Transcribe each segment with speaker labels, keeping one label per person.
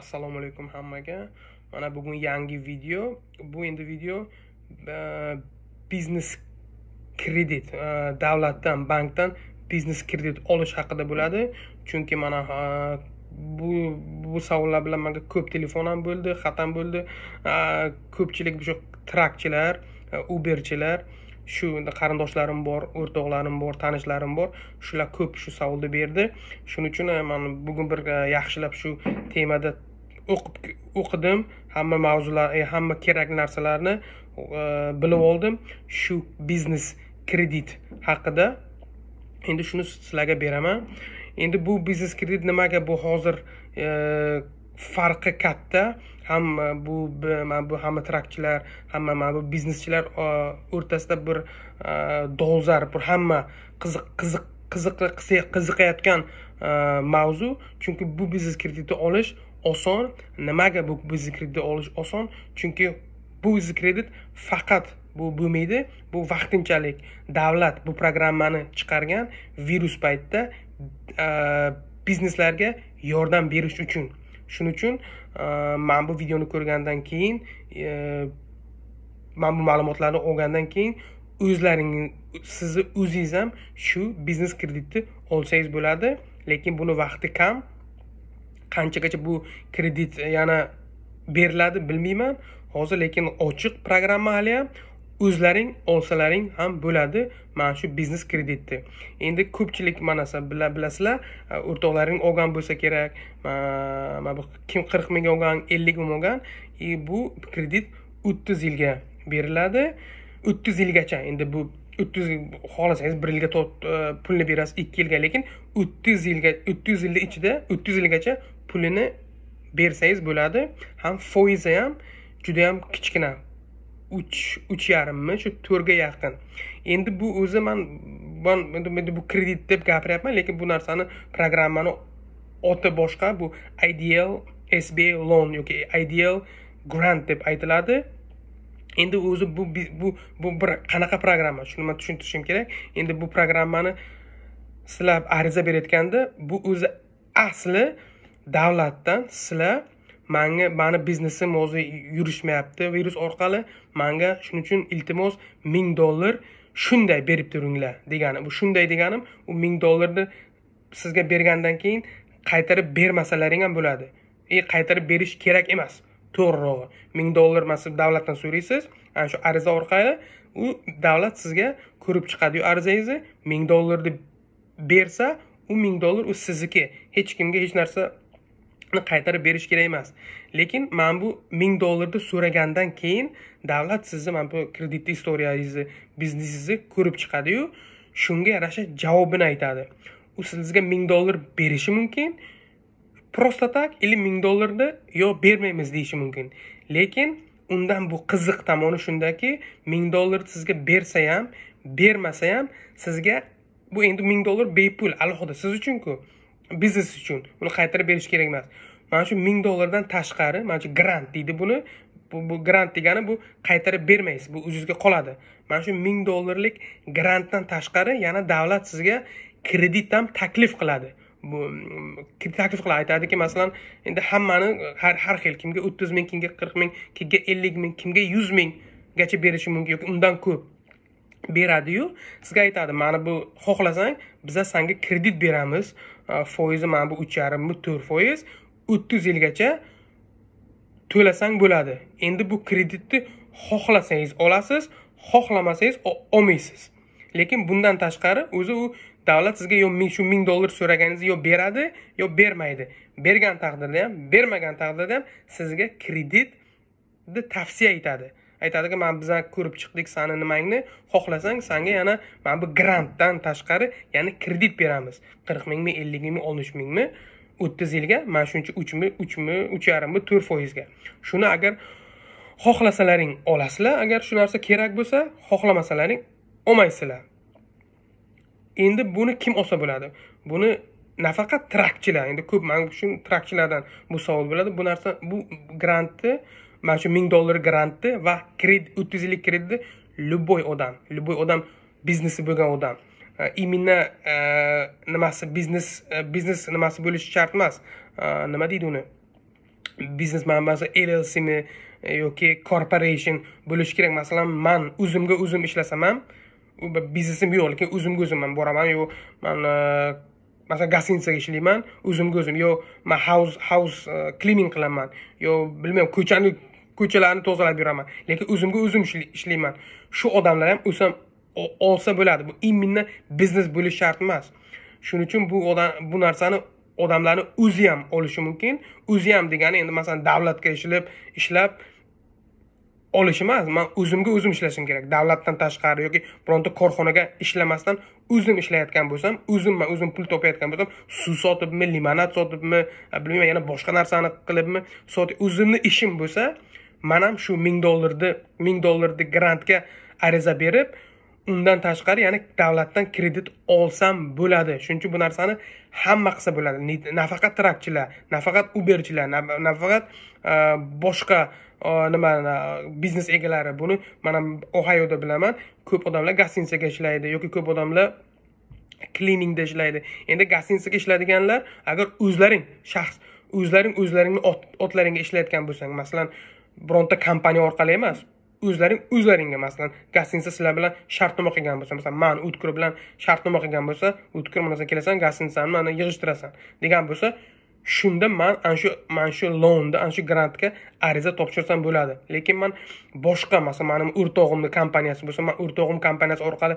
Speaker 1: assalomu alaykum hammaga mana bugun yangi video bu endi video e, biznes kredit e, davlatdan bankdan biznes kredit olish haqida bo'ladi chunki mana e, bu bu savollar bilan menga ko'p telefon ham bo'ldi xat ham bo'ldi ko'pchilik shu trakchilar uberchilar shu qarindoshlarim bor o'rtoqlarim bor tanishlarim bor shular ko'p shu savolni berdi shuning uchun eh, man bugun bir eh, yaxshilab shu temada o'qib o'qidim hamma mavzular eh, hamma kerakli narsalarni bilib oldim shu biznes kredit haqida endi shuni sizlarga beraman endi bu biznes kredit nimaga bu hozir farqi katta hamma bu mana bu hamma trakchilar hamma mana bu bizneschilar o'rtasida bir e, dolzarb bir hamma qiziq qiziq qiziq qiziqayotgan e, mavzu chunki bu biznes krediti olish oson nimaga bu biznes krediti olish oson chunki bu biznes kredit faqat bu bo'lmaydi bu vaqtinchalik davlat bu programmani chiqargan virus paytida e, bizneslarga yordam berish uchun shuning uchun e, man bu videoni ko'rgandan keyin e, mana bu ma'lumotlarni olgandan keyin o'zlaringiz sizni o'zingiz ham shu biznes kreditni olsangiz bo'ladi lekin buni vaqti kam qanchagacha bu kredit e, yana beriladi bilmayman hozir lekin ochiq programma hali ham o'zlaring olsalaring ham bo'ladi mana shu biznes kreditni endi ko'pchilik mana bilasizlar e, o'rtoqlaring olgan bo'lsa kerak mana bu kim qirq ming olgan ellik ming olgan и e, bu kredit o'ttiz yilga beriladi o'ttiz yilgacha endi bu o'ttiz yil xohlasangiz bir yilga e, pulni berasiz ikki yilga lekin o'ttiz yilga o'ttiz yilni ichida o'ttiz yilgacha pulini bersangiz bo'ladi ham foizi ham juda ham kichkina uch uch yarimmi shu to'rtga yaqin endi bu o'zi man bu kredit deb gapiryapman lekin bu narsani programmani oti boshqa bu ideal sb loan yoki ideal grant deb aytiladi endi o'zi bu bu bu bir qanaqa programma shuni man tushuntirishim kerak endi bu programmani sizlar ariza berayotganda bu o'zi asli davlatdan sizlar manga mani biznesim hozir yurishmayapti virus orqali manga shuning uchun iltimos ming dollar shunday berib turinglar degani bu shunday deganim u ming dollarni sizga bergandan keyin qaytarib bermasalaring ham bo'ladi и e, qaytarib berish kerak emas to'g'rirog'i ming dollar masalan davlatdan so'raysiz ana shu ariza orqali u davlat sizga ko'rib chiqadiyu arizangizni ming dollarni bersa u ming dollar u sizniki hech kimga hech narsa pulni qaytarib berish kerak emas lekin mana bu ming dollarni so'ragandan keyin davlat sizni mana bu kreditni istoriyangizni biznesingizni ko'rib chiqadiyu shunga yarasha javobini aytadi u sizga ming dollar berishi mumkin просто так или ming dollarni yo bermaymiz deyishi mumkin lekin undan bu qiziq tomoni shundaki ming dollar sizga bersa ham bermasa ham sizga bu endi ming dollar bepul alohida siz uchunku biznes uchun uni qaytarib berish kerak emas mana shu ming dollardan tashqari mana shu grant deydi buni bu, bu grant degani bu qaytarib bermaysiz bu o'zizga qoladi mana shu ming dollarlik grantdan tashqari yana davlat sizga kredit ham taklif qiladi bu taklif qiladi aytadiki masalan endi hammani har xil kimga o'ttiz ming kimga qirq ming kimga ellik ming kimga yuz minggacha berishi mumkin yoki undan ko'p beradiyu sizga aytadi mana bu xohlasang biza sanga kredit beramiz foizi mana bu uch yarim bu to'rt foiz o'ttiz yilgacha to'lasang bo'ladi endi bu kreditni xohlasangiz olasiz xohlamasangiz olmaysiz lekin bundan tashqari o'zi u davlat sizga yo shu ming dollar so'raganingizni yo beradi yo bermaydi bergan taqdirda ham bermagan taqdirda ham sizga kreditni tavsiya etadi aytadiki mana biza ko'rib chiqdik sani nimangni xohlasang sanga yana mana bu grantdan tashqari yana kredit beramiz qirq mingmi ellik mingmi oltmish mingmi o'ttiz yilga mana shuncha uchmi uchmi uch yarimmi to'rt foizga shuni agar xohlasalaring olasizlar agar shu narsa kerak bo'lsa xohlamasalaring olmaysizlar endi buni kim olsa bo'ladi buni nafaqat trakchilar endi ko'p man shu trakchilardan bu savol bo'ladi bu narsa bu grantni mana shu ming dollar grantni va kredit o'ttiz yillik kreditni любой odam любой odam biznesi bo'lgan odam Э, именно nimasi biznes biznes nimasi bo'lishi shart emas nima deydi uni biznes manbasi llcmi yoki corporation bo'lishi kerak masalan man o'zimga o'zim ishlasam ham biznesim yo'q lekin o'zimga o'zim man boraman yo man masalan gostinitsaga ishlayman o'zimga o'zim yo man house house cleaning qilaman yo bilmayman ko'chani ko'chalarni tozalab yuraman lekin o'zimga o'zim ishlayman shu odamlar ham ўсам olsa bo'ladi bu именно biznes bo'lishi shart emas shuning uchun bu odam bu narsani odamlarni o'zi ham olishi mumkin o'zi ham degani endi masalan davlatga ishilib ishlab olish emas man o'zimga o'zim ishlashim kerak davlatdan tashqari yoki bironta korxonaga ishlamasdan o'zim ishlayotgan bo'lsam o'zimman o'zim pul topayotgan bo'lsam suv sotibmi limonad sotibmi bilmayman yana boshqa narsani qilibmi sotib o'zimni ishim bo'lsa man ham shu ming dollarni ming dollarni grantga ariza berib undan tashqari yana davlatdan kredit olsam bo'ladi shuning uchun bu narsani hamma qilsa bo'ladi nafaqat trapchilar nafaqat uberchilar nafaqat e, boshqa e, nima biznes egalari buni mana ohayoda bilaman ko'p odamlar gostinitsaga ishlaydi yoki ko'p odamlar kliningda ishlaydi endi gostinitsaga ishlaydiganlar agar o'zlaring shaxs o'zlaring o'zlaringni otlaringga ishlayotgan bo'lsang masalan bironta kompaniya orqali emas o'zlaring o'zlaringga masalan gastinsa sizlar bilan shartnoma qilgan bo'lsa masalan man o'tkir bilan shartnoma qilgan bo'lsa o'tkir mana kelasan gastinsani mana yig'ishtirasan degan bo'lsa shunda man ana shu mana shu lounda ana shu grantga ariza topshirsam bo'ladi lekin man boshqa masalan mani o'rtog'imni kompaniyasi bo'lsa man o'rtog'im kompaniyasi orqali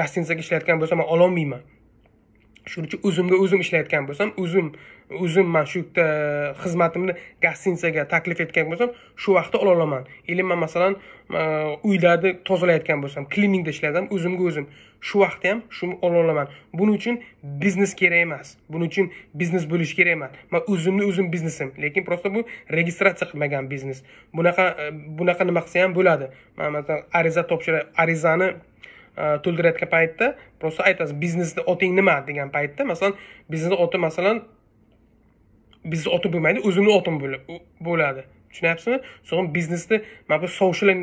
Speaker 1: gastinsaga ishlayotgan bo'lsam man ololmayman shuning uchun o'zimga o'zim ishlayotgan bo'lsam o'zim o'zim mana shu yerda e, xizmatimni gostinitsaga taklif etgan bo'lsam shu vaqtda ola olaman или man masalan e, uylarni tozalayotgan bo'lsam kliningda ishlasam o'zimga o'zim shu vaqtda ham shuni ola olaman buning uchun biznes kerak emas buning uchun biznes bo'lish kerak emas man o'zimni o'zim biznesim lekin просто bu registratsiya qilmagan biznes bunaqa e, bunaqa nima qilsa ham bo'ladi man masalan ariza topshira arizani Э, to'ldirayotgan paytda просто aytasiz biznesni oting nima degan paytda masalan biznesni oti masalan bizni otim bo'lmaydi o'zimni otim bo'ladi tushunyapsizmi so'ng biznesni mana bu sovshilin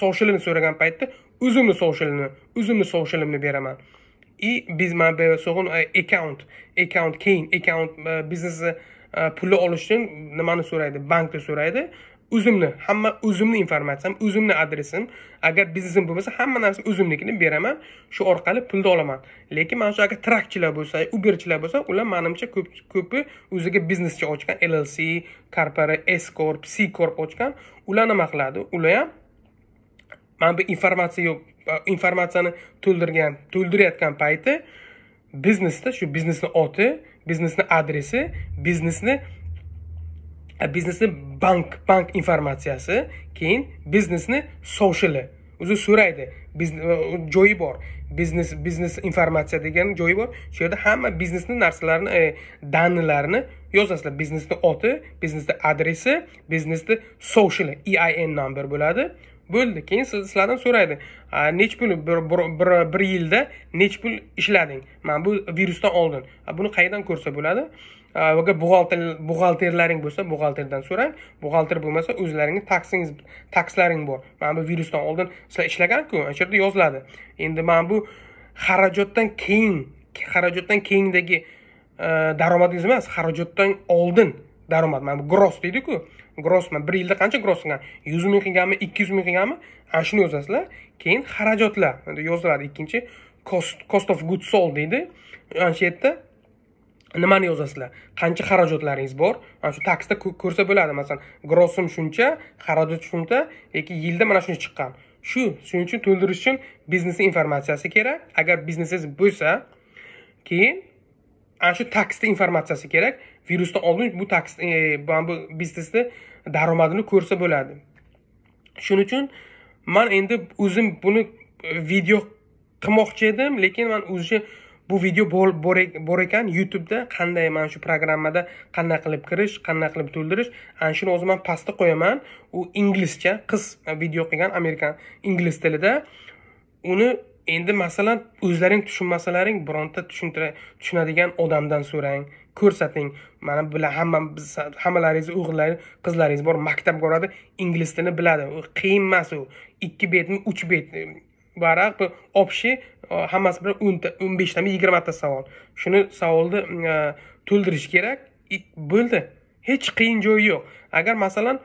Speaker 1: sovshilini so'ragan paytda o'zimni sovshilini o'zimni sovshilimni beraman и biz mana bu so'g'in e, akkaunt akkaunt keyin akkaunt e, biznesni e, pulni olish uchun nimani so'raydi bankni so'raydi o'zimni hamma o'zimni informatsiyam o'zimni adresim agar biznesim bo'lmasa hamma narsa o'zimnikini beraman shu orqali pulni olaman lekin mana shu agar trakchilar bo'lsa uberchilar bo'lsa ular manimcha ko'p ko'pi o'ziga biznescha ochgan llc korpora s corp c corp ochgan ular nima qiladi ular ham mana bu informatsiya yo'q informatsiyani to'ldirgan to'ldirayotgan payti biznesda shu biznesni oti biznesni adresi biznesni biznesni bank bank informatsiyasi keyin biznesni sociali o'zi so'raydi joyi bor biznes biznes informatsiya degan joyi bor shu yerda hamma biznesni narsalarini e, данныйlarini yozasizlar biznesni oti biznesni adresi biznesni social EIN number bo'ladi bo'ldi keyin siz sizlardan so'raydi nechi pul bir yilda nechi pul ishlading mana bu virusdan oldin buni qayerdan ko'rsa bo'ladi agar buxgalter buxgalterlaring bo'lsa buxgalterdan so'rang buxgalter bo'lmasa o'zlaringni taksingiz takslaring bor mana bu virusdan oldin sizlar ishlaganku ana shu yerda yoziladi endi mana bu xarajatdan keyin xarajatdan keyingidagi e, daromadingiz emas xarajatdan oldin daromad mana bu gross deydiku grossman bir yilda qancha gross qilgan yuz ming qilganmi ikki yuz ming qilganmi ana shuni yozasizlar keyin xarajatlar yoziladi ikkinchi cost cost of good sol deydi ana shu yerda nimani yozasizlar qancha xarajatlaringiz bor mana shu taksda ko'rsa bo'ladi masalan grossim shuncha xarajat shuncha yoki yilda mana shuncha chiqqan shu shuning uchun to'ldirish uchun biznes informatsiyasi kerak agar biznesingiz bo'lsa keyin ana shu taksda informatsiyasi kerak virusdan oldin bu taks mana e, bu biznesni daromadini ko'rsa bo'ladi shuning uchun man endi o'zim buni video qilmoqchi edim lekin man o'zi bu video bor ekan youtubeda qanday mana shu programmada qanday qilib kirish qanday qilib to'ldirish ana shuni o'zi man pastga qo'yaman u inglizcha qiz video qilgan amerikan ingliz tilida uni endi masalan o'zlaring tushunmasalaring bironta tushuntira tushunadigan odamdan so'rang ko'rsating mana bilan biz hammalaringiz o'g'illaringiz qizlaringiz bor maktabga boradi ingliz tilini biladi qiyin emas u ikki betmi uch bet varaq общий e, hammasi bilan o'nta o'n beshtami yigirmata savol shuni savolni e, to'ldirish kerak bo'ldi hech qiyin joyi yo'q agar masalan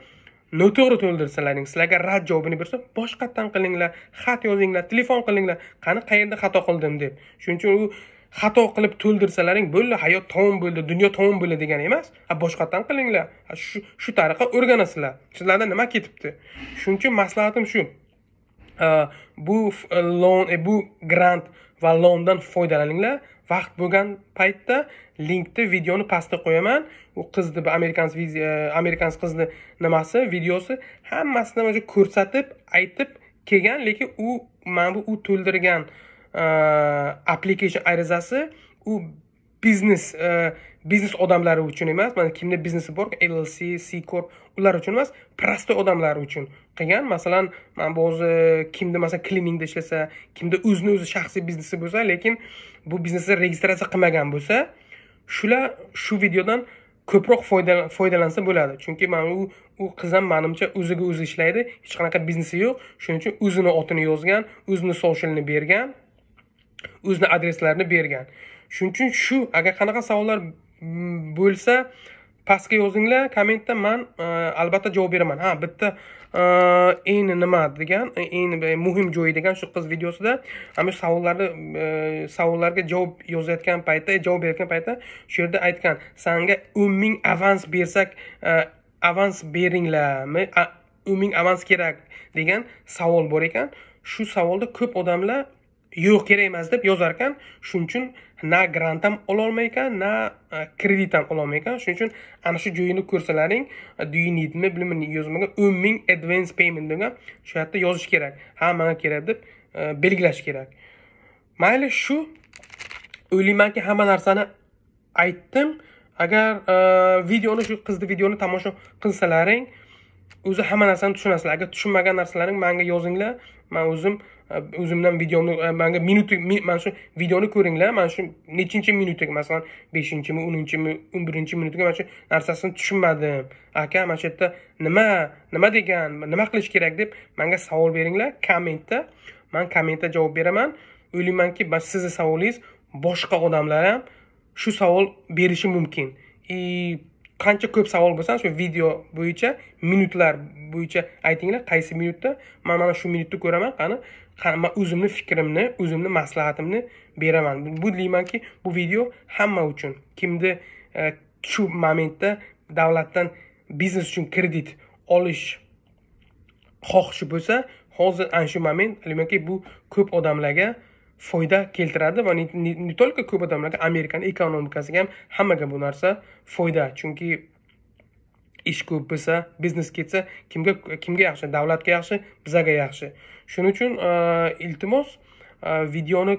Speaker 1: noto'g'ri to'ldirsalaring sizlarga rad javobini bersa boshqatdan qilinglar xat yozinglar telefon qilinglar qani qayerda xato qildim deb shuning uchun u xato qilib to'ldirsalaring bo'ldi hayot tamom bo'ldi dunyo tamom bo'ldi degani emas boshqatdan qilinglar shu shu tariqa o'rganasizlar sizlarda nima ketibdi shuning uchun maslahatim shu bu e, lon e, bu grant va londan foydalaninglar vaqt bo'lgan paytda linkni videoni pastga qo'yaman u qizni amerikans amerikans e, qizni nimasi videosi hammasini ko'rsatib aytib kelgan lekin u mana bu u to'ldirgan Э, application arizasi u biznes э, biznes odamlari uchun emas mana kimni biznesi bor llc c corp ular uchun emas простой odamlar uchun qilgan masalan mana o'zi kimni masalan kliningda ishlasa kimda o'zini o'zi shaxsiy biznesi bo'lsa lekin bu biznesni registratsiya qilmagan bo'lsa shular shu videodan ko'proq foydalansa bo'ladi chunki mana u u qiz ham manimcha o'ziga o'zi ishlaydi hech qanaqa biznesi yo'q shuning uchun o'zini otini yozgan o'zini soshelini bergan o'zini adreslarini bergan shuning uchun shu agar qanaqa savollar bo'lsa pastga yozinglar kommentda man e, albatta javob beraman ha bitta eng nima degan eng muhim joyi degan shu qiz videosida ana shu savollarni e, savollarga javob yozayotgan paytda javob berayotgan paytda shu yerda aytgan sanga o'n ming avans bersak e, avans beringlarmi o'n ming avans kerak degan savol bor ekan shu savolda ko'p odamlar yo'q kerak emas deb yozar ekan shuning uchun na grant ham ololmay ekan na e, kredit ham ololmay ekan shuning uchun ana shu joyini ko'rsalaring e, dyunidmi you needmi yozmagan o'n ming advance payment degan shu yerda yozish kerak ha manga kerak deb e, belgilash kerak mayli shu o'ylaymanki hamma narsani aytdim agar videoni shu qizni videoni tomosha qilsalaring o'zi hamma narsani tushunasizlar agar tushunmagan narsalaring manga yozinglar man o'zim o'zimdan videomni manga minut mana shu videoni ko'ringlar mana shu nechinchi minutiga masalan beshinchimi o'ninchimi o'n birinchi minutga mana shu narsasini tushunmadim aka mana shu yerda nima nima degan nima qilish kerak deb manga savol beringlar kommentda man kommentda javob beraman o'ylaymanki sizni savolingiz boshqa odamlar ham shu savol berishi mumkin и qancha ko'p savol bo'lsa shu video bo'yicha minutlar bo'yicha aytinglar qaysi minutda man mana shu minutni ko'raman qani man o'zimni fikrimni o'zimni maslahatimni beraman bu deymanki bu video hamma uchun kimni e, shu momentda davlatdan biznes uchun kredit olish xohishi bo'lsa hozir ana shu moment bu ko'p odamlarga foyda keltiradi va не только ko'p odamlarga amerikani ekonomikasiga ham hammaga bu narsa foyda chunki ish ko'p bo'lsa biznes ketsa kimga kimga yaxshi davlatga yaxshi bizaga yaxshi shuning uchun e, iltimos e, videoni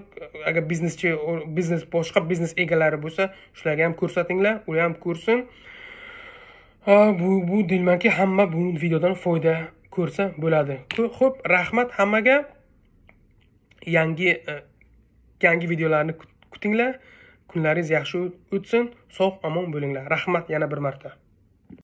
Speaker 1: agar bizneschi biznes boshqa biznes egalari bo'lsa shularga ham ko'rsatinglar ular ham ko'rsin e, bu bu deymanki hamma bu videodan foyda ko'rsa bo'ladi xo'p rahmat hammaga yangi yangi videolarni kutinglar kunlaringiz yaxshi o'tsin sog' omon bo'linglar rahmat yana bir marta